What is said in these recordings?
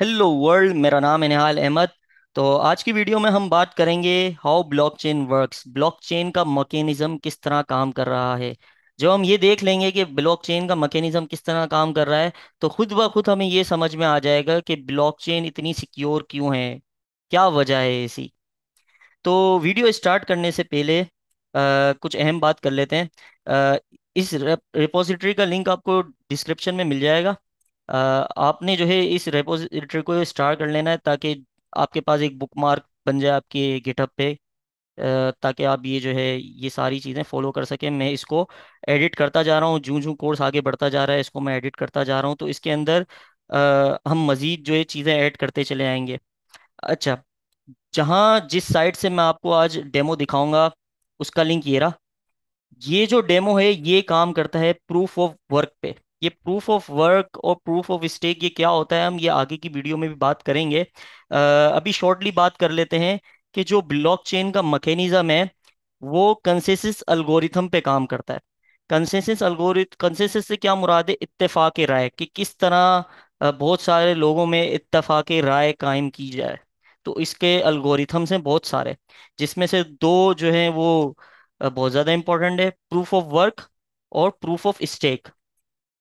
hello world मेरा नाम है निहाल अहमद तो आज की वीडियो में हम बात करेंगे हाउ ब्लॉकचेन वर्क्स ब्लॉकचेन का मकैनिज्म किस तरह काम कर रहा है जब हम ये देख लेंगे कि ब्लॉकचेन का मकैनिज्म किस तरह काम कर रहा है तो खुद ब खुद हमें ये समझ में आ जाएगा कि ब्लॉकचेन इतनी सिक्योर क्यों है क्या वजह है इसी तो वीडियो स्टार्ट करने से पहले आ, कुछ अहम बात कर लेते हैं आ, इस रिपोजिटरी का लिंक आपको डिस्क्रिप्शन में मिल जाएगा आपने जो है इस रेपोजिटरी को स्टार कर लेना है ताकि आपके पास एक बुक मार्क बन जाए आपके गिटहब पे ताकि आप ये जो है ये सारी चीज़ें फॉलो कर सकें मैं इसको एडिट करता जा रहा हूँ जूँ जूँ कोर्स आगे बढ़ता जा रहा है इसको मैं एडिट करता जा रहा हूँ तो इसके अंदर हम मज़ीद जो है चीज़ें ऐड करते चले आएंगे अच्छा जहाँ जिस साइट से मैं आपको आज डेमो दिखाऊंगा उसका लिंक ये रहा ये जो डेमो है ये काम करता है प्रूफ ऑफ वर्क पे ये प्रूफ ऑफ वर्क और प्रूफ ऑफ स्टेक ये क्या होता है हम ये आगे की वीडियो में भी बात करेंगे अभी शॉर्टली बात कर लेते हैं कि जो ब्लॉकचेन का मकैनिज्म है वो कंसेसिस अल्गोरिथम पे काम करता है कंसेसिस अल्गोरिथ कंसेसिस से क्या मुराद है इतफाक राय कि किस तरह बहुत सारे लोगों में इतफाक राय कायम की जाए तो इसके अल्गोरिथम्स हैं बहुत सारे जिसमें से दो जो हैं वो बहुत ज़्यादा इंपॉर्टेंट है प्रूफ ऑफ वर्क और प्रूफ ऑफ स्टेक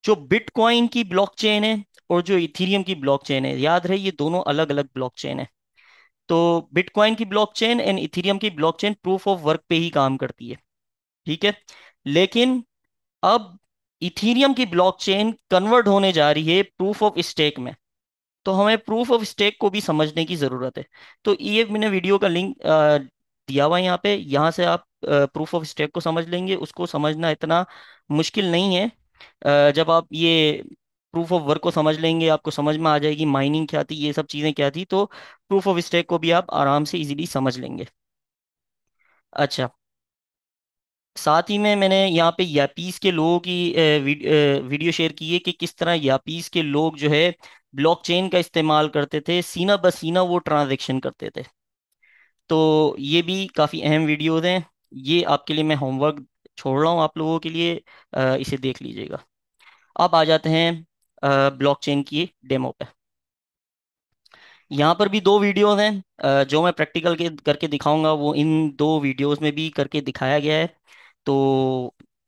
जो बिटकॉइन की ब्लॉकचेन है और जो इथेरियम की ब्लॉकचेन है याद रहे ये दोनों अलग अलग ब्लॉकचेन है तो बिटकॉइन की ब्लॉकचेन एंड इथेरियम की ब्लॉकचेन प्रूफ ऑफ वर्क पे ही काम करती है ठीक है लेकिन अब इथेरियम की ब्लॉकचेन कन्वर्ट होने जा रही है प्रूफ ऑफ स्टेक में तो हमें प्रूफ ऑफ स्टेक को भी समझने की ज़रूरत है तो ये मैंने वीडियो का लिंक दिया हुआ है यहाँ पे यहाँ से आप प्रूफ ऑफ स्टेक को समझ लेंगे उसको समझना इतना मुश्किल नहीं है जब आप ये प्रूफ ऑफ वर्क को समझ लेंगे आपको समझ में आ जाएगी माइनिंग क्या थी ये सब चीज़ें क्या थी तो प्रूफ ऑफ स्टेक को भी आप आराम से इजीली समझ लेंगे अच्छा साथ ही में मैंने यहाँ पे यापीस के लोगों की वीडियो शेयर की है कि किस तरह यापीस के लोग जो है ब्लॉकचेन का इस्तेमाल करते थे सीना बसीना सीना वो ट्रांजेक्शन करते थे तो ये भी काफ़ी अहम वीडियोज़ हैं ये आपके लिए मैं होमवर्क छोड़ रहा हूँ आप लोगों के लिए आ, इसे देख लीजिएगा अब आ जाते हैं ब्लॉकचेन की डेमो पे यहाँ पर भी दो वीडियो हैं जो मैं प्रैक्टिकल के करके दिखाऊंगा वो इन दो वीडियोस में भी करके दिखाया गया है तो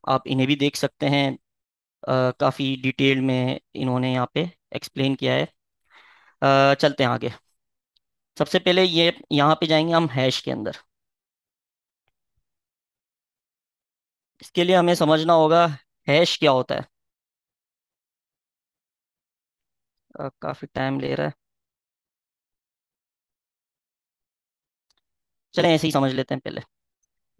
आप इन्हें भी देख सकते हैं काफ़ी डिटेल में इन्होंने यहाँ पे एक्सप्लेन किया है आ, चलते हैं आगे सबसे पहले ये यहाँ पे जाएंगे हम हैश के अंदर इसके लिए हमें समझना होगा हैश क्या होता है काफ़ी टाइम ले रहा है चलें ऐसे ही समझ लेते हैं पहले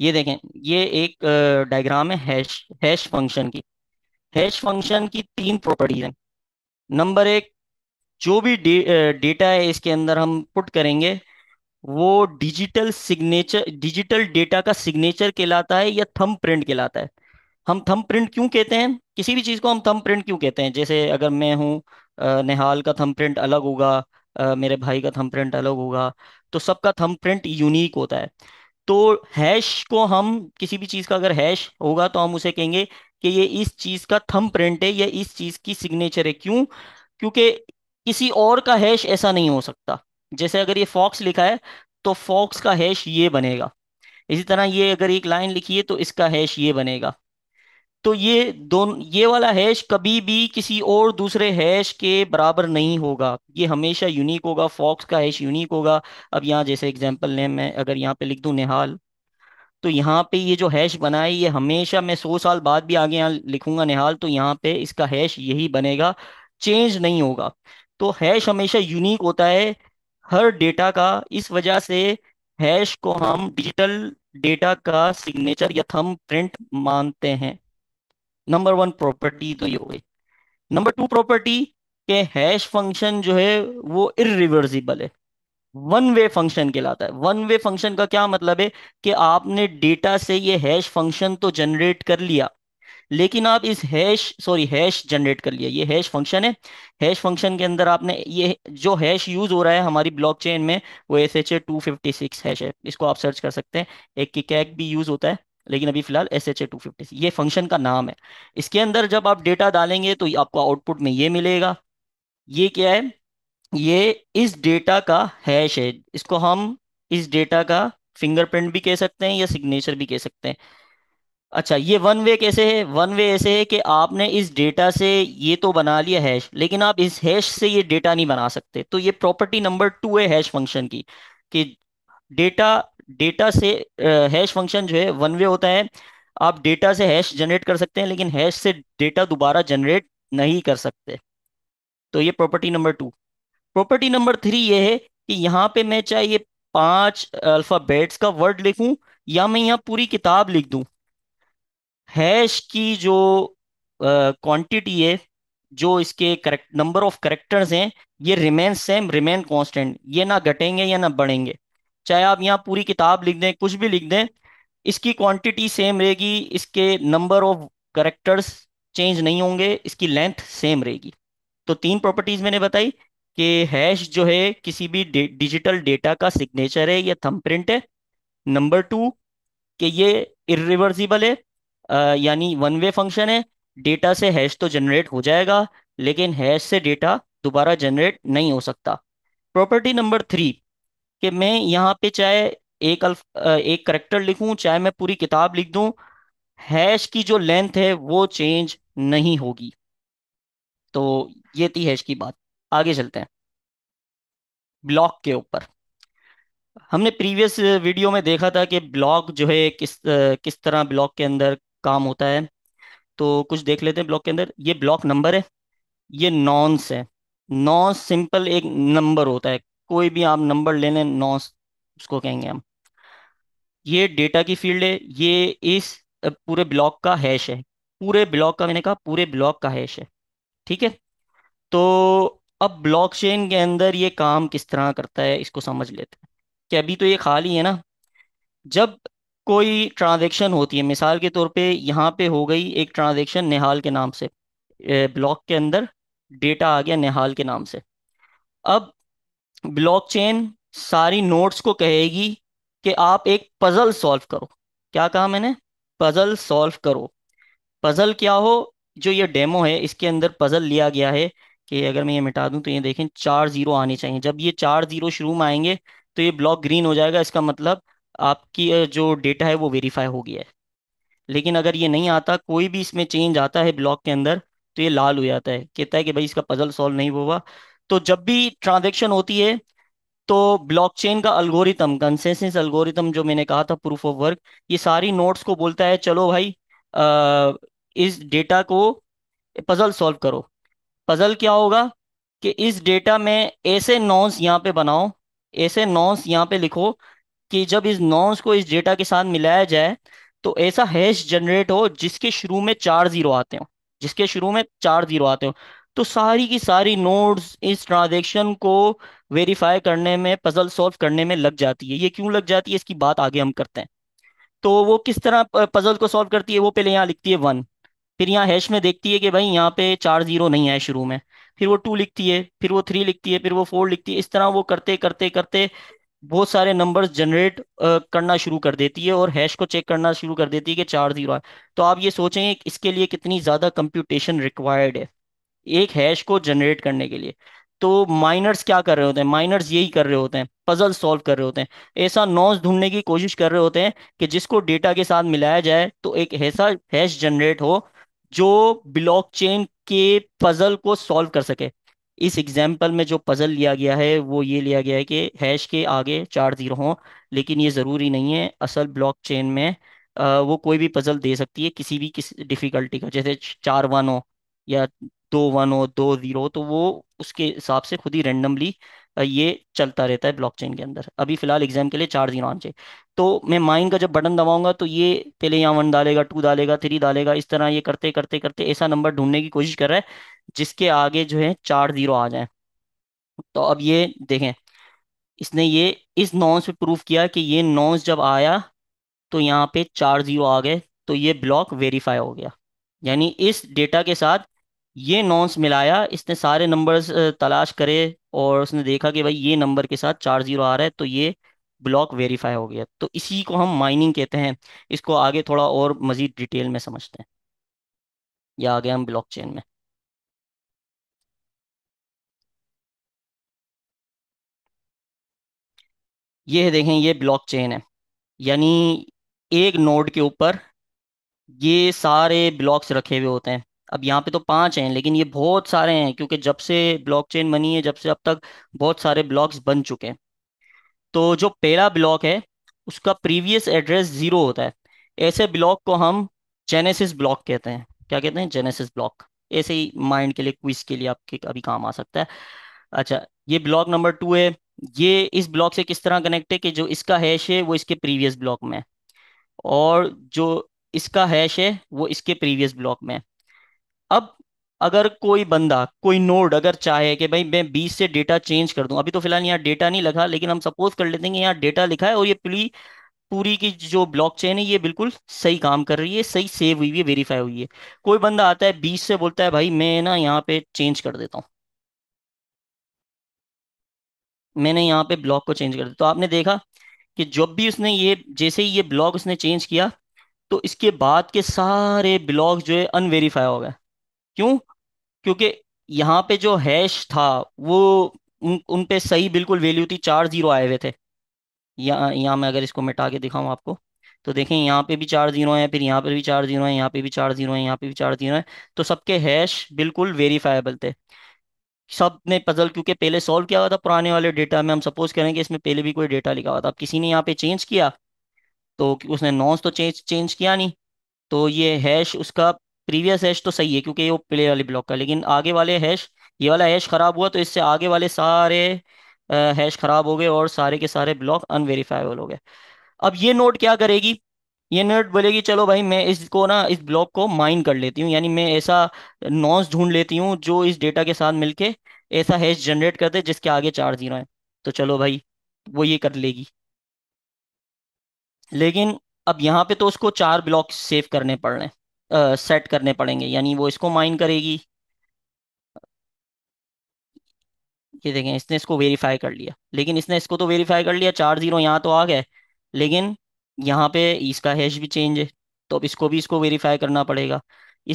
ये देखें ये एक डायग्राम है हैश हैश फंक्शन की हैश फंक्शन की तीन प्रॉपर्टीज हैं नंबर एक जो भी डेटा है इसके अंदर हम पुट करेंगे वो डिजिटल सिग्नेचर डिजिटल डेटा का सिग्नेचर कहलाता है या थम प्रिंट कहलाता है हम थम प्रिंट क्यों कहते हैं किसी भी चीज़ को हम थम प्रिंट क्यों कहते हैं जैसे अगर मैं हूँ नेहाल का थम प्रिंट अलग होगा मेरे भाई का थम प्रिंट अलग होगा तो सबका थम प्रिंट यूनिक होता है तो हैश को हम किसी भी चीज़ का अगर हैश होगा तो हम उसे कहेंगे कि ये इस चीज़ का थम प्रिंट है या इस चीज़ की सिग्नेचर है क्यों क्योंकि किसी और का हैश ऐसा नहीं हो सकता जैसे अगर ये फॉक्स लिखा है तो फॉक्स का हैश ये बनेगा इसी तरह ये अगर एक लाइन लिखी है तो इसका हैश ये बनेगा तो ये दोनों ये वाला हैश कभी भी किसी और दूसरे हैश के बराबर नहीं होगा ये हमेशा यूनिक होगा फॉक्स का हैश यूनिक होगा अब यहाँ जैसे एग्जांपल ने मैं अगर यहाँ पे लिख दूँ निहाल तो यहाँ पे ये जो हैश बना है ये हमेशा मैं सौ साल बाद भी आगे यहाँ लिखूंगा निहाल तो यहाँ पे इसका हैश यही बनेगा चेंज नहीं होगा तो हैश हमेशा यूनिक होता है हर डेटा का इस वजह से हैश को हम डिजिटल डेटा का सिग्नेचर या थम प्रिंट मानते हैं नंबर वन प्रॉपर्टी तो ये हो गई नंबर टू प्रॉपर्टी के हैश फंक्शन जो है वो इिवर्सिबल है वन वे फंक्शन कहलाता है वन वे फंक्शन का क्या मतलब है कि आपने डेटा से ये हैश फंक्शन तो जनरेट कर लिया लेकिन आप इस हैश सॉरी हैश जनरेट कर लिया ये हैश फंक्शन है हैश फंक्शन के अंदर आपने ये जो हैश यूज हो रहा है हमारी ब्लॉकचेन में वो S H A two fifty six hash है इसको आप सर्च कर सकते हैं एक की कैक भी यूज होता है लेकिन अभी फिलहाल S H A two fifty ये फंक्शन का नाम है इसके अंदर जब आप डेटा डालेंगे तो आपको आउटपुट में ये मिलेगा ये क्या है ये इस डेटा का हैश है इसको हम इस डेटा का फिंगरप्रिंट भी कह सकते हैं या सिग्नेचर भी कह सकते हैं अच्छा ये वन वे कैसे है वन वे ऐसे है कि आपने इस डेटा से ये तो बना लिया हैश लेकिन आप इस हैश से ये डेटा नहीं बना सकते तो ये प्रॉपर्टी नंबर टू है हैश फंक्शन की कि डेटा डेटा से हैश फंक्शन जो है वन वे होता है आप डेटा से हैश जनरेट कर सकते हैं लेकिन हैश से डेटा दोबारा जनरेट नहीं कर सकते तो ये property number two property number three ये है कि यहाँ पे मैं चाहे ये पांच अल्फ़ाबेट्स का वर्ड लिखूं या मैं यहाँ पूरी किताब लिख दूं हैश की जो क्वांटिटी है जो इसके करेक्ट नंबर ऑफ करेक्टर्स हैं ये रिमेन सेम रिमेन कांस्टेंट ये ना घटेंगे या ना बढ़ेंगे चाहे आप यहाँ पूरी किताब लिख दें कुछ भी लिख दें इसकी क्वांटिटी सेम रहेगी इसके नंबर ऑफ करेक्टर्स चेंज नहीं होंगे इसकी लेंथ सेम रहेगी तो तीन प्रॉपर्टीज मैंने बताई कि हैश जो है किसी भी डे, डिजिटल डेटा का सिग्नेचर है या थम है नंबर टू कि ये इिवर्जिबल है यानी वन वे फंक्शन है डेटा से हैश तो जनरेट हो जाएगा लेकिन हैश से डेटा दोबारा जनरेट नहीं हो सकता प्रॉपर्टी नंबर थ्री कि मैं यहाँ पे चाहे एक अल्फ एक करेक्टर लिखूं चाहे मैं पूरी किताब लिख दूं हैश की जो लेंथ है वो चेंज नहीं होगी तो ये थी हैश की बात आगे चलते हैं ब्लॉक के ऊपर हमने प्रीवियस वीडियो में देखा था कि ब्लॉक जो है किस किस तरह ब्लॉक के अंदर काम होता है तो कुछ देख लेते हैं ब्लॉक के अंदर ये ब्लॉक नंबर है ये नॉन्स है नॉन्स सिंपल एक नंबर होता है कोई भी आप नंबर ले लें नॉन्स उसको कहेंगे हम ये डेटा की फील्ड है ये इस पूरे ब्लॉक का हैश है पूरे ब्लॉक का मैंने कहा पूरे ब्लॉक का हैश है ठीक है तो अब ब्लॉकचेन के अंदर ये काम किस तरह करता है इसको समझ लेते हैं कि अभी तो ये खाली है ना जब कोई ट्रांजेक्शन होती है मिसाल के तौर पे यहाँ पे हो गई एक ट्रांजेक्शन निहाल के नाम से ब्लॉक के अंदर डेटा आ गया निहाल के नाम से अब ब्लॉकचेन सारी नोट्स को कहेगी कि आप एक पजल सॉल्व करो क्या कहा मैंने पजल सॉल्व करो पजल क्या हो जो ये डेमो है इसके अंदर पजल लिया गया है कि अगर मैं ये मिटा दूं तो ये देखें चार जीरो आने चाहिए जब ये चार जीरो शुरू में आएंगे तो ये ब्लॉक ग्रीन हो जाएगा इसका मतलब आपकी जो डेटा है वो वेरीफाई हो गया है लेकिन अगर ये नहीं आता कोई भी इसमें चेंज आता है ब्लॉक के अंदर तो ये लाल हो जाता है कहता है कि भाई इसका पजल सॉल्व नहीं हुआ तो जब भी ट्रांजेक्शन होती है तो ब्लॉकचेन का अल्गोरिथम कंसेंसिस अल्गोरिथम जो मैंने कहा था प्रूफ ऑफ वर्क ये सारी नोट्स को बोलता है चलो भाई आ, इस डेटा को पजल सॉल्व करो पजल क्या होगा कि इस डेटा में ऐसे नॉन्स यहाँ पे बनाओ ऐसे नॉन्स यहाँ पे लिखो कि जब इस नॉन्स को इस डेटा के साथ मिलाया जाए तो ऐसा हैश जनरेट हो जिसके शुरू में चार जीरो आते हो जिसके शुरू में चार जीरो आते हो तो सारी की सारी नोड्स इस ट्रांजेक्शन को वेरीफाई करने में पजल सॉल्व करने में लग जाती है ये क्यों लग जाती है इसकी बात आगे हम करते हैं तो वो किस तरह पजल को सॉल्व करती है वो पहले यहाँ लिखती है वन फिर यहाँ हैश में देखती है कि भाई यहाँ पे चार जीरो नहीं है शुरू में फिर वो टू लिखती है फिर वो थ्री लिखती है फिर वो फोर लिखती है इस तरह वो करते करते करते बहुत सारे नंबर जनरेट करना शुरू कर देती है और हैश को चेक करना शुरू कर देती है कि चार जीरो है तो आप ये सोचेंगे इसके लिए कितनी ज़्यादा कंप्यूटेशन रिक्वायर्ड है एक हैश को जनरेट करने के लिए तो माइनर्स क्या कर रहे होते हैं माइनर्स यही कर रहे होते हैं पजल सॉल्व कर रहे होते हैं ऐसा नॉज ढूंढने की कोशिश कर रहे होते हैं कि जिसको डेटा के साथ मिलाया जाए तो एक ऐसा हैश जनरेट हो जो ब्लॉकचेन के पजल को सॉल्व कर सके इस एग्जाम्पल में जो पजल लिया गया है वो ये लिया गया है कि हैश के आगे चार जीरो हों लेकिन ये ज़रूरी नहीं है असल ब्लॉक चेन में आ, वो कोई भी पजल दे सकती है किसी भी किस डिफ़िकल्टी का जैसे चार वन हो या दो वन हो दो ज़ीरो तो वो उसके हिसाब से खुद ही रेंडमली ये चलता रहता है ब्लॉकचेन के अंदर अभी फिलहाल एग्जाम के लिए चार दिन आंचे तो मैं माइन का जब बटन दबाऊंगा तो ये पहले यहाँ वन डालेगा टू डालेगा थ्री डालेगा इस तरह ये करते करते करते ऐसा नंबर ढूंढने की कोशिश कर रहा है जिसके आगे जो है चार जीरो आ जाए तो अब ये देखें इसने ये इस नॉन्स पे प्रूफ किया कि ये नॉन्स जब आया तो यहाँ पे चार जीरो आ गए तो ये ब्लॉक वेरीफाई हो गया यानी इस डेटा के साथ ये नॉन्स मिलाया इसने सारे नंबर्स तलाश करे और उसने देखा कि भाई ये नंबर के साथ चार जीरो आ रहा है तो ये ब्लॉक वेरीफाई हो गया तो इसी को हम माइनिंग कहते हैं इसको आगे थोड़ा और मज़ीद डिटेल में समझते हैं या आगे हम चेन में ये देखें ये ब्लॉक चेन है यानी एक नोड के ऊपर ये सारे ब्लॉक्स रखे हुए होते हैं अब यहाँ पे तो पांच हैं लेकिन ये बहुत सारे हैं क्योंकि जब से ब्लॉकचेन बनी है जब से अब तक बहुत सारे ब्लॉक्स बन चुके हैं तो जो पहला ब्लॉक है उसका प्रीवियस एड्रेस जीरो होता है ऐसे ब्लॉक को हम जेनेसिस ब्लॉक कहते हैं क्या कहते हैं जेनेसिस ब्लॉक ऐसे ही माइंड के लिए क्विज के लिए आपके अभी काम आ सकता है अच्छा ये ब्लॉक नंबर टू है ये इस ब्लॉक से किस तरह कनेक्ट है कि जो इसका हैश है वो इसके प्रीवियस ब्लॉक में है और जो इसका हैश है वो इसके प्रीवियस ब्लॉक में है अब अगर कोई बंदा कोई नोड अगर चाहे कि भाई मैं बीस से डेटा चेंज कर दूं अभी तो फिलहाल यहाँ डेटा नहीं लिखा लेकिन हम सपोज कर लेते हैं कि यहाँ डेटा लिखा है और ये पूरी पूरी की जो ब्लॉकचेन है ये बिल्कुल सही काम कर रही है सही सेव हुई है वेरीफाई हुई है कोई बंदा आता है बीस से बोलता है भाई मैं ना यहाँ पे चेंज कर देता हूँ मैंने यहाँ पे ब्लॉक को चेंज कर दिया तो आपने देखा कि जब भी उसने ये जैसे ही ये ब्लॉक उसने चेंज किया तो इसके बाद के सारे ब्लॉक जो है अनवेरीफाई हो गए क्यों क्योंकि यहाँ पे जो हैश था वो उन, उन पे सही बिल्कुल वैल्यू थी चार जीरो आए हुए थे यहाँ यहाँ मैं अगर इसको मिटा के दिखाऊँ आपको तो देखें यहाँ पे भी चार जीरो हैं फिर यहाँ पर भी चार जीरो हैं यहाँ पे भी चार जीरो हैं यहाँ पे भी चार जीरो हैं तो सबके हैश बिल्कुल वेरीफाइबल थे सब ने पजल क्योंकि पहले सॉल्व किया हुआ था पुराने वाले डेटा में हम सपोज करेंगे इसमें पहले भी कोई डेटा लिखा हुआ था अब किसी ने यहाँ पे चेंज किया तो उसने नॉन्स तो चेंज चेंज किया नहीं तो ये हैश उसका प्रीवियस हैश तो सही है क्योंकि ये प्ले वाले ब्लॉक का लेकिन आगे वाले हैश ये वाला हैश खराब हुआ तो इससे आगे वाले सारे हैश खराब हो गए और सारे के सारे ब्लॉक अनवेरीफाइबल हो गए अब ये नोट क्या करेगी ये नोट बोलेगी चलो भाई मैं इसको ना इस ब्लॉक को माइन कर लेती हूँ यानी मैं ऐसा नॉन्स ढूंढ लेती हूँ जो इस डेटा के साथ मिलके ऐसा हैश जनरेट कर दे जिसके आगे चार जीरो है तो चलो भाई वो ये कर लेगी लेकिन अब यहाँ पे तो उसको चार ब्लॉक सेव करने पड़ रहे हैं सेट करने पड़ेंगे यानी वो इसको माइन करेगी ये देखें इसने इसको वेरीफाई कर लिया लेकिन इसने इसको तो वेरीफाई कर लिया चार जीरो यहाँ तो आ गए लेकिन यहाँ पे इसका हैश भी चेंज है तो अब इसको भी इसको वेरीफाई करना पड़ेगा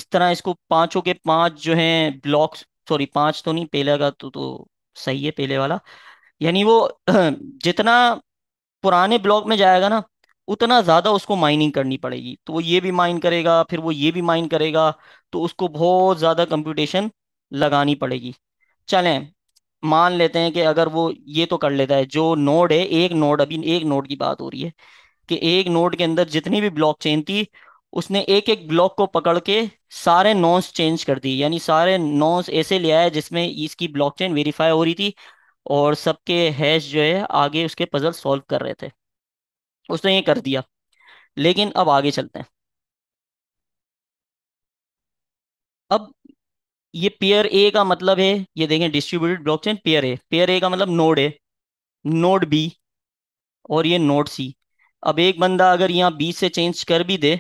इस तरह इसको पांचों के पांच जो हैं ब्लॉक्स सॉरी पांच तो नहीं पहले का तो तो सही है पहले वाला यानी वो जितना पुराने ब्लॉक में जाएगा ना उतना ज़्यादा उसको माइनिंग करनी पड़ेगी तो वो ये भी माइन करेगा फिर वो ये भी माइन करेगा तो उसको बहुत ज़्यादा कंप्यूटेशन लगानी पड़ेगी चलें मान लेते हैं कि अगर वो ये तो कर लेता है जो नोड है एक नोड अभी एक नोड की बात हो रही है कि एक नोड के अंदर जितनी भी ब्लॉक चेन थी उसने एक एक ब्लॉक को पकड़ के सारे नॉन्स चेंज कर दिए यानी सारे नॉन्स ऐसे ले आए जिसमें इसकी ब्लॉक चेन वेरीफाई हो रही थी और सबके हैश जो है आगे उसके पजल सॉल्व कर रहे थे उसने ये कर दिया लेकिन अब आगे चलते हैं अब ये पेयर ए का मतलब है ये देखें distributed blockchain peer A peer A का मतलब नोड है नोड बी और ये नोड सी अब एक बंदा अगर यहाँ बी से चेंज कर भी दे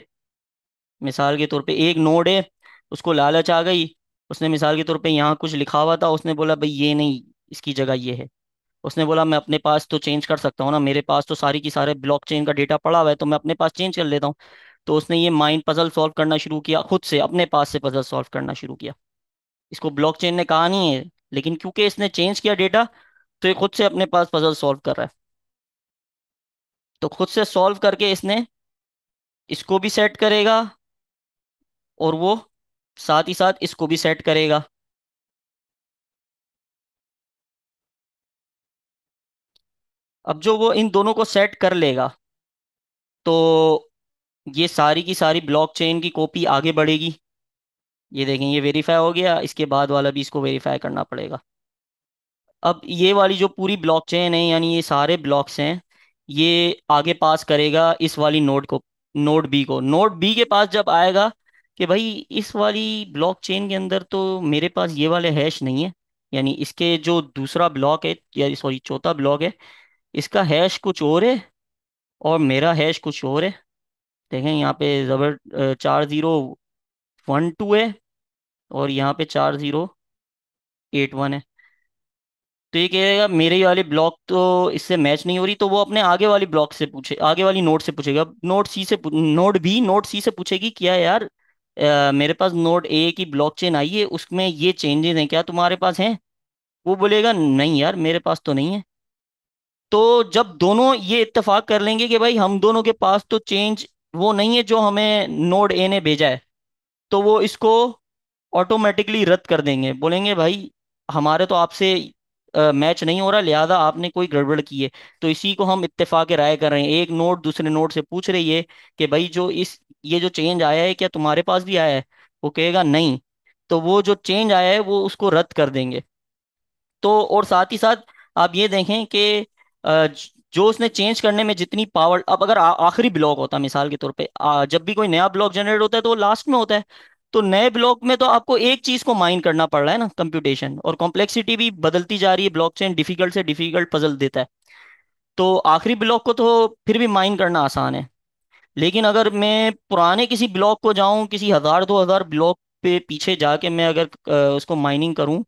मिसाल के तौर पे एक नोड है उसको लालच आ गई उसने मिसाल के तौर पे यहाँ कुछ लिखा हुआ था उसने बोला भाई ये नहीं इसकी जगह ये है उसने बोला मैं अपने पास तो चेंज कर सकता हूँ ना मेरे पास तो सारी की सारे ब्लॉक चेन का डेटा पड़ा हुआ है तो मैं अपने पास चेंज कर लेता हूँ तो उसने ये माइंड पजल सॉल्व करना शुरू किया खुद से अपने पास से पजल सॉल्व करना शुरू किया इसको ब्लॉक चेन ने कहा नहीं है लेकिन क्योंकि इसने चेंज किया डेटा तो ये खुद से अपने पास पजल सॉल्व कर रहा है तो खुद से सॉल्व करके इसने इसको भी सेट करेगा और वो साथ ही साथ इसको भी सेट करेगा अब जो वो इन दोनों को सेट कर लेगा तो ये सारी की सारी ब्लॉकचेन की कॉपी आगे बढ़ेगी ये देखें ये वेरीफाई हो गया इसके बाद वाला भी इसको वेरीफाई करना पड़ेगा अब ये वाली जो पूरी ब्लॉकचेन है यानी ये सारे ब्लॉक्स हैं ये आगे पास करेगा इस वाली नोड को नोड बी को नोड बी के पास जब आएगा कि भाई इस वाली ब्लॉकचेन के अंदर तो मेरे पास ये वाले हैश नहीं है यानी इसके जो दूसरा ब्लॉक है या सॉरी चौथा ब्लॉक है इसका हैश कुछ और है और मेरा हैश कुछ और है देखें यहाँ पे ज़बर चार ज़ीरो वन टू है और यहाँ पे चार ज़ीरो एट वन है तो ये कहेगा मेरे वाली ब्लॉक तो इससे मैच नहीं हो रही तो वो अपने आगे वाली ब्लॉक से पूछे आगे वाली नोट से पूछेगा नोट सी से नोट बी नोट सी से पूछेगी क्या यार आ, मेरे पास नोट ए की ब्लॉकचेन आई है उसमें ये चेंजेस हैं क्या तुम्हारे पास हैं वो बोलेगा नहीं यार मेरे पास तो नहीं है तो जब दोनों ये इतफाक़ कर लेंगे कि भाई हम दोनों के पास तो चेंज वो नहीं है जो हमें नोड ए ने भेजा है तो वो इसको ऑटोमेटिकली रद्द कर देंगे बोलेंगे भाई हमारे तो आपसे मैच नहीं हो रहा लिहाजा आपने कोई गड़बड़ की है तो इसी को हम इत्तेफाक राय कर रहे हैं एक नोट दूसरे नोट से पूछ रही है कि भाई जो इस ये जो चेंज आया है क्या तुम्हारे पास भी आया है वो कहेगा नहीं तो वो जो चेंज आया है वो उसको रद्द कर देंगे तो और साथ ही साथ आप ये देखें कि जो उसने चेंज करने में जितनी पावर अब अगर आखिरी ब्लॉक होता है मिसाल के तौर पे जब भी कोई नया ब्लॉक जनरेट होता है तो वो लास्ट में होता है तो नए ब्लॉक में तो आपको एक चीज को माइन करना पड़ रहा है ना कंप्यूटेशन और कॉम्प्लेक्सिटी भी बदलती जा रही है ब्लॉकचेन डिफिकल्ट से डिफिकल्ट पजल देता है तो आखिरी ब्लॉक को तो फिर भी माइन करना आसान है लेकिन अगर मैं पुराने किसी ब्लॉक को जाऊं किसी हजार दो हजार ब्लॉक पे पीछे जाके मैं अगर उसको माइनिंग करूं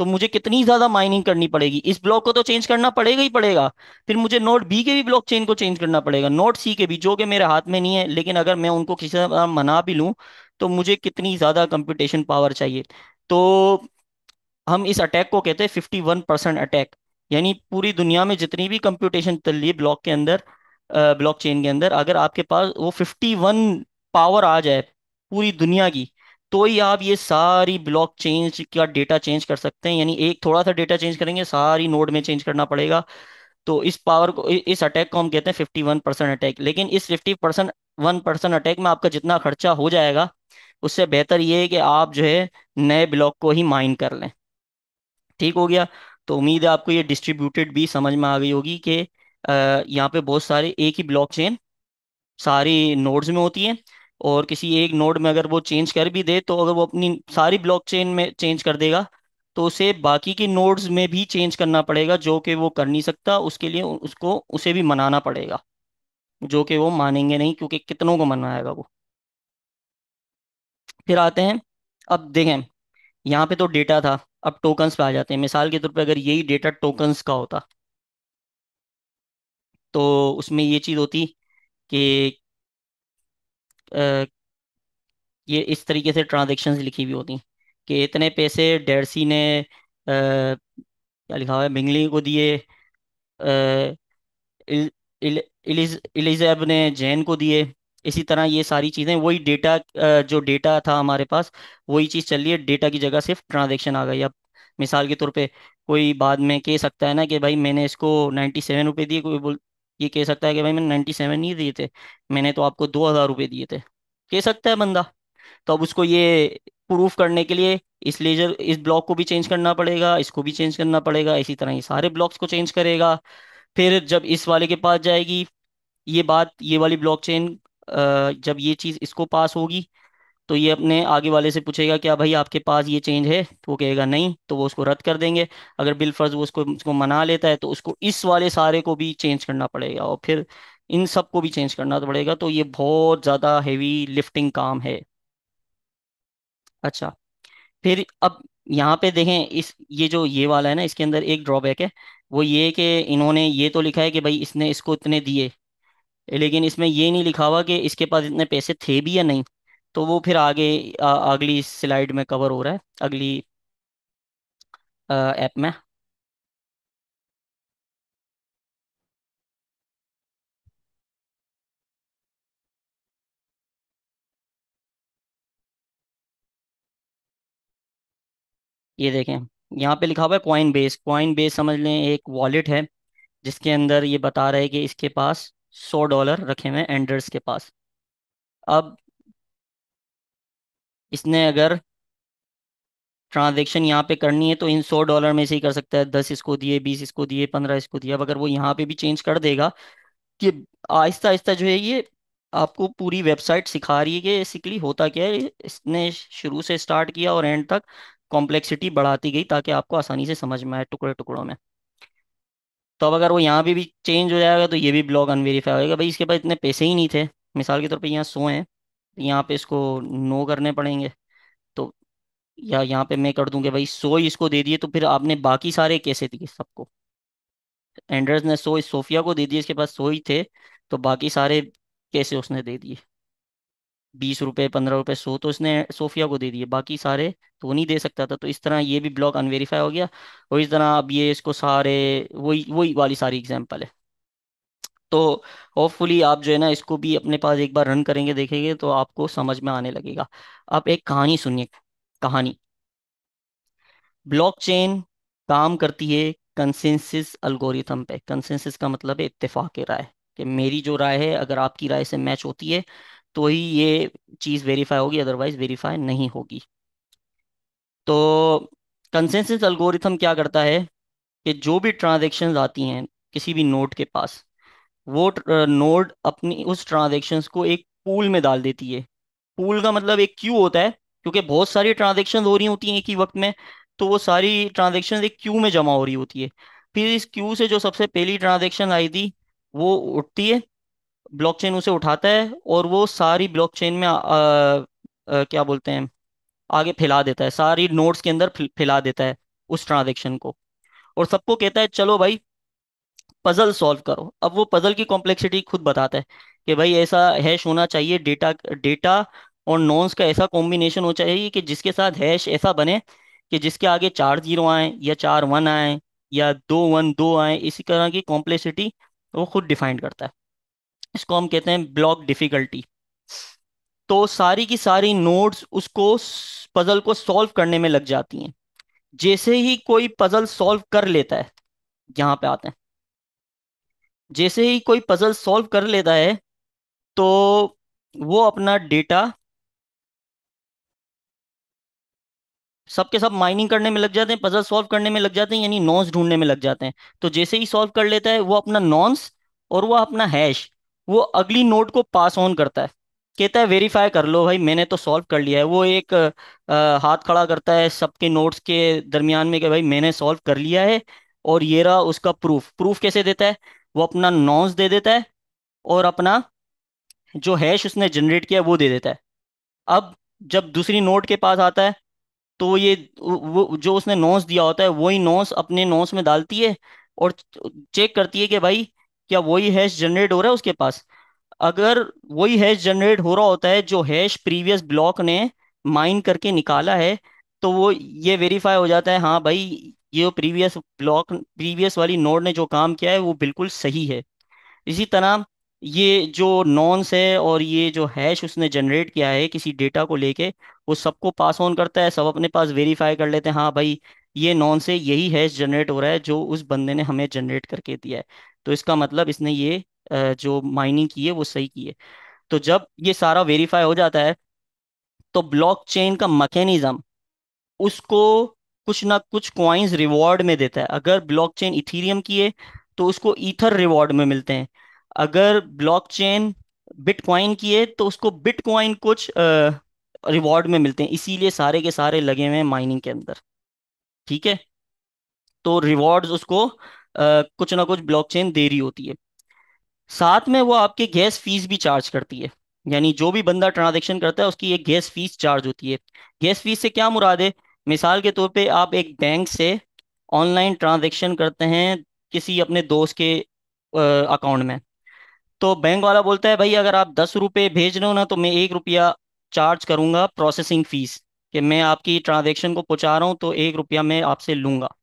तो मुझे कितनी ज्यादा माइनिंग करनी पड़ेगी इस ब्लॉक को तो चेंज करना पड़ेगा ही पड़ेगा फिर मुझे नोट बी के भी ब्लॉक चेन को चेंज करना पड़ेगा नोट सी के भी जो कि मेरे हाथ में नहीं है लेकिन अगर मैं उनको किसी तरह मना भी लूँ तो मुझे कितनी ज्यादा कंप्यूटेशन पावर चाहिए तो हम इस अटैक को कहते हैं फिफ्टी वन परसेंट अटैक यानी पूरी दुनिया में जितनी भी कंप्यूटेशन चल रही है ब्लॉक के अंदर ब्लॉक चेन के अंदर अगर आपके पास वो फिफ्टी वन पावर आ जाए पूरी दुनिया की तो ही आप ये सारी ब्लॉक चेंज का डेटा चेंज कर सकते हैं यानी एक थोड़ा सा डेटा चेंज करेंगे सारी नोड में चेंज करना पड़ेगा तो इस पावर को इस अटैक को हम कहते हैं फिफ्टी वन परसेंट अटैक लेकिन इस fifty percent one percent attack में आपका जितना खर्चा हो जाएगा उससे बेहतर ये है कि आप जो है नए ब्लॉक को ही माइन कर लें ठीक हो गया तो उम्मीद है आपको ये डिस्ट्रीब्यूटेड भी समझ में आ गई होगी कि यहाँ पे बहुत सारे एक ही ब्लॉक चेन सारी नोड्स में होती है और किसी एक नोड में अगर वो चेंज कर भी दे तो अगर वो अपनी सारी ब्लॉकचेन में चेंज कर देगा तो उसे बाकी के नोड्स में भी चेंज करना पड़ेगा जो कि वो कर नहीं सकता उसके लिए उसको उसे भी मनाना पड़ेगा जो कि वो मानेंगे नहीं क्योंकि कितनों को मनाएगा वो फिर आते हैं अब देखें यहाँ पे तो डेटा था अब टोकन्स पे आ जाते हैं मिसाल के तौर पे अगर यही डेटा टोकन्स का होता तो उसमें ये चीज़ होती कि ये इस तरीके से ट्रांजेक्शन लिखी हुई होती कि इतने पैसे डेरसी ने क्या लिखा हुआ है मिंगली को दिए इलिज, इलिजैब ने जैन को दिए इसी तरह ये सारी चीज़ें वही डेटा जो डेटा था हमारे पास वही चीज़ चल रही है डेटा की जगह सिर्फ ट्रांजेक्शन आ गई अब मिसाल के तौर पे कोई बाद में कह सकता है ना कि भाई मैंने इसको नाइन्टी सेवन रुपये दिए कोई बोल ये कह सकता है कि भाई मैंने नाइन्टी सेवन ही दिए थे मैंने तो आपको दो हज़ार रुपये दिए थे कह सकता है बंदा तो अब उसको ये प्रूफ करने के लिए इस लेजर इस ब्लॉक को भी चेंज करना पड़ेगा इसको भी चेंज करना पड़ेगा इसी तरह ये सारे ब्लॉक्स को चेंज करेगा फिर जब इस वाले के पास जाएगी ये बात ये वाली ब्लॉक जब ये चीज़ इसको पास होगी तो ये अपने आगे वाले से पूछेगा क्या भाई आपके पास ये चेंज है तो वो कहेगा नहीं तो वो उसको रद्द कर देंगे अगर बिल फर्ज वो उसको उसको मना लेता है तो उसको इस वाले सारे को भी चेंज करना पड़ेगा और फिर इन सब को भी चेंज करना पड़ेगा तो ये बहुत ज़्यादा हैवी लिफ्टिंग काम है अच्छा फिर अब यहाँ पे देखें इस ये जो ये वाला है ना इसके अंदर एक ड्रॉबैक है वो ये कि इन्होंने ये तो लिखा है कि भाई इसने इसको इतने दिए लेकिन इसमें ये नहीं लिखा हुआ कि इसके पास इतने पैसे थे भी या नहीं तो वो फिर आगे आ, अगली स्लाइड में कवर हो रहा है अगली ऐप में ये देखें यहाँ पे लिखा हुआ है कॉइन बेस कॉइन बेस समझ लें एक वॉलेट है जिसके अंदर ये बता रहा है कि इसके पास सौ डॉलर रखे हुए हैं एंडर्स के पास अब इसने अगर ट्रांजेक्शन यहाँ पे करनी है तो इन सौ डॉलर में से ही कर सकता है दस इसको दिए बीस इसको दिए पंद्रह इसको दिए अब अगर वो यहाँ पे भी चेंज कर देगा कि आहिस्ता आहिस्ता जो है ये आपको पूरी वेबसाइट सिखा रही है कि सिकली होता क्या है इसने शुरू से स्टार्ट किया और एंड तक कॉम्प्लेक्सिटी बढ़ाती गई ताकि आपको आसानी से समझ में आए टुकड़े टुकड़ों में तो अब अगर वो यहाँ पे भी, भी चेंज हो जाएगा तो ये भी ब्लॉग अनवेरीफाई होगा भाई इसके पास इतने पैसे ही नहीं थे मिसाल के तौर पर यहाँ सो हैं यहाँ पे इसको नो करने पड़ेंगे तो या यहाँ पे मैं कर दूँ भाई सो ही इसको दे दिए तो फिर आपने बाकी सारे कैसे दिए सबको एंड्रेस ने सो सोफिया को दे दिए इसके पास सो ही थे तो बाकी सारे कैसे उसने दे दिए बीस रुपये पंद्रह रुपये सो तो उसने सोफिया को दे दिए बाकी सारे तो वो नहीं दे सकता था तो इस तरह ये भी ब्लॉक अनवेरीफाई हो गया और इस तरह अब ये इसको सारे वही वही वाली सारी एग्जाम्पल है तो होपफुली आप जो है ना इसको भी अपने पास एक बार रन करेंगे देखेंगे तो आपको समझ में आने लगेगा आप एक कहानी सुनिए कहानी ब्लॉकचेन काम करती है कंसेंसिस अल्गोरिथम पे कंसेंसिस का मतलब है इत्तेफाक राय कि मेरी जो राय है अगर आपकी राय से मैच होती है तो ही ये चीज़ वेरीफाई होगी अदरवाइज वेरीफाई नहीं होगी तो कंसेंसिस अल्गोरिथम क्या करता है कि जो भी ट्रांजेक्शन आती हैं किसी भी नोट के पास वो नोड अपनी उस ट्रांजेक्शन को एक पूल में डाल देती है पूल का मतलब एक क्यू होता है क्योंकि बहुत सारी ट्रांजेक्शन हो रही होती हैं एक ही वक्त में तो वो सारी ट्रांजेक्शन एक क्यू में जमा हो रही होती है फिर इस क्यू से जो सबसे पहली ट्रांजेक्शन आई थी वो उठती है ब्लॉकचेन उसे उठाता है और वो सारी ब्लॉकचेन में आ, आ, आ, क्या बोलते हैं आगे फैला देता है सारी नोट्स के अंदर फैला देता है उस ट्रांजेक्शन को और सबको कहता है चलो भाई पजल सॉल्व करो अब वो पजल की कॉम्प्लेक्सिटी खुद बताता है कि भाई ऐसा हैश होना चाहिए डेटा डेटा और नॉन्स का ऐसा कॉम्बिनेशन होना चाहिए कि जिसके साथ हैश ऐसा बने कि जिसके आगे चार जीरो आए या चार वन आए या दो वन दो आए इसी तरह की कॉम्प्लेक्सिटी वो खुद डिफाइन करता है इसको हम कहते हैं ब्लॉक डिफिकल्टी तो सारी की सारी नोड्स उसको पजल को सॉल्व करने में लग जाती हैं जैसे ही कोई पजल सॉल्व कर लेता है यहाँ पे आते हैं जैसे ही कोई पजल सॉल्व कर लेता है तो वो अपना डेटा सबके सब माइनिंग करने में लग जाते हैं पजल सॉल्व करने में लग जाते हैं यानी नॉन्स ढूंढने में लग जाते हैं तो जैसे ही सॉल्व कर लेता है वो अपना नॉन्स और वो अपना हैश वो अगली नोट को पास ऑन करता है कहता है वेरीफाई कर लो भाई मैंने तो सॉल्व कर लिया है वो एक आ, हाथ खड़ा करता है सबके नोट्स के दरमियान में कि भाई मैंने सॉल्व कर लिया है और ये रहा उसका प्रूफ प्रूफ कैसे देता है वो अपना नॉन्स दे देता है और अपना जो हैश उसने जनरेट किया वो दे देता है अब जब दूसरी नोट के पास आता है तो ये वो जो उसने नोस दिया होता है वही नोस अपने नोस में डालती है और चेक करती है कि भाई क्या वही हैश जनरेट हो रहा है उसके पास अगर वही हैश जनरेट हो रहा होता है जो हैश प्रीवियस ब्लॉक ने माइन करके निकाला है तो वो ये वेरीफाई हो जाता है हाँ भाई ये प्रीवियस ब्लॉक प्रीवियस वाली नोड ने जो काम किया है वो बिल्कुल सही है इसी तरह ये जो नॉन्स है और ये जो हैश उसने जनरेट किया है किसी डेटा को लेके वो सबको पास ऑन करता है सब अपने पास वेरीफाई कर लेते हैं हाँ भाई ये नॉन से यही हैश जनरेट हो रहा है जो उस बंदे ने हमें जनरेट करके दिया है तो इसका मतलब इसने ये जो माइनिंग की है वो सही की है तो जब ये सारा वेरीफाई हो जाता है तो ब्लॉक का मैकेनिज्म उसको कुछ ना कुछ क्वाइंस रिवॉर्ड में देता है अगर ब्लॉकचेन इथीरियम की है तो उसको ईथर रिवॉर्ड में मिलते हैं अगर ब्लॉकचेन बिटकॉइन की है तो उसको बिटकॉइन कुछ रिवॉर्ड में मिलते हैं इसीलिए सारे के सारे लगे हुए हैं माइनिंग के अंदर ठीक है तो रिवॉर्ड्स उसको आ, कुछ ना कुछ ब्लॉकचेन दे रही होती है साथ में वो आपके गैस फीस भी चार्ज करती है यानी जो भी बंदा ट्रांजेक्शन करता है उसकी एक गैस फीस चार्ज होती है गैस फीस से क्या मुराद है मिसाल के तौर पे आप एक बैंक से ऑनलाइन ट्रांजेक्शन करते हैं किसी अपने दोस्त के अकाउंट में तो बैंक वाला बोलता है भाई अगर आप दस रुपये भेज रहे हो ना तो मैं एक रुपया चार्ज करूंगा प्रोसेसिंग फ़ीस कि मैं आपकी ट्रांजेक्शन को पहुँचा रहा हूँ तो एक रुपया मैं आपसे लूँगा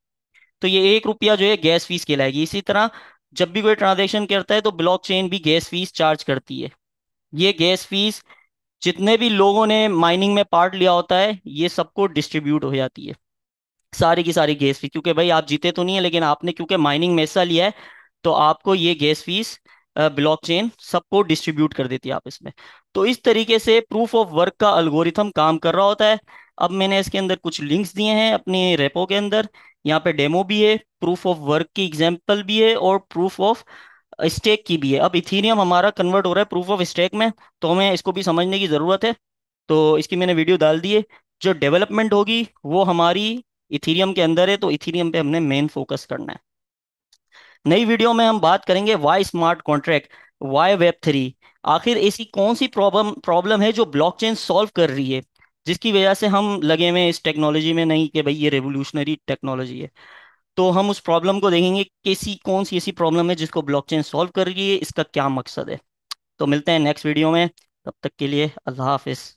तो ये एक रुपया जो है गैस फीस कहलाएगी इसी तरह जब भी कोई ट्रांजेक्शन करता है तो ब्लॉक भी गैस फीस चार्ज करती है ये गैस फीस जितने भी लोगों ने माइनिंग में पार्ट लिया होता है ये सबको डिस्ट्रीब्यूट हो जाती है सारी की सारी गैस फीस क्योंकि भाई आप जीते तो नहीं है लेकिन आपने क्योंकि माइनिंग में हिस्सा लिया है तो आपको ये गैस फीस ब्लॉकचेन सबको डिस्ट्रीब्यूट कर देती है आप इसमें तो इस तरीके से प्रूफ ऑफ वर्क का अल्गोरिथम काम कर रहा होता है अब मैंने इसके अंदर कुछ लिंक्स दिए हैं अपने रेपो के अंदर यहाँ पे डेमो भी है प्रूफ ऑफ वर्क की एग्जाम्पल भी है और प्रूफ ऑफ स्टेक की भी है अब इथीरियम हमारा कन्वर्ट हो रहा है प्रूफ ऑफ स्टेक में तो हमें इसको भी समझने की ज़रूरत है तो इसकी मैंने वीडियो डाल दी है जो डेवलपमेंट होगी वो हमारी इथीरियम के अंदर है तो इथीरियम पे हमने मेन फोकस करना है नई वीडियो में हम बात करेंगे why smart contract why web three आखिर ऐसी कौन सी प्रॉब्लम प्रॉब्लम है जो ब्लॉकचेन सॉल्व कर रही है जिसकी वजह से हम लगे हुए इस टेक्नोलॉजी में नहीं कि भाई ये रेवोल्यूशनरी टेक्नोलॉजी है तो हम उस प्रॉब्लम को देखेंगे कैसी कौन सी ऐसी प्रॉब्लम है जिसको ब्लॉकचेन सॉल्व कर रही है इसका क्या मकसद है तो मिलते हैं नेक्स्ट वीडियो में तब तक के लिए अल्लाह हाफिज़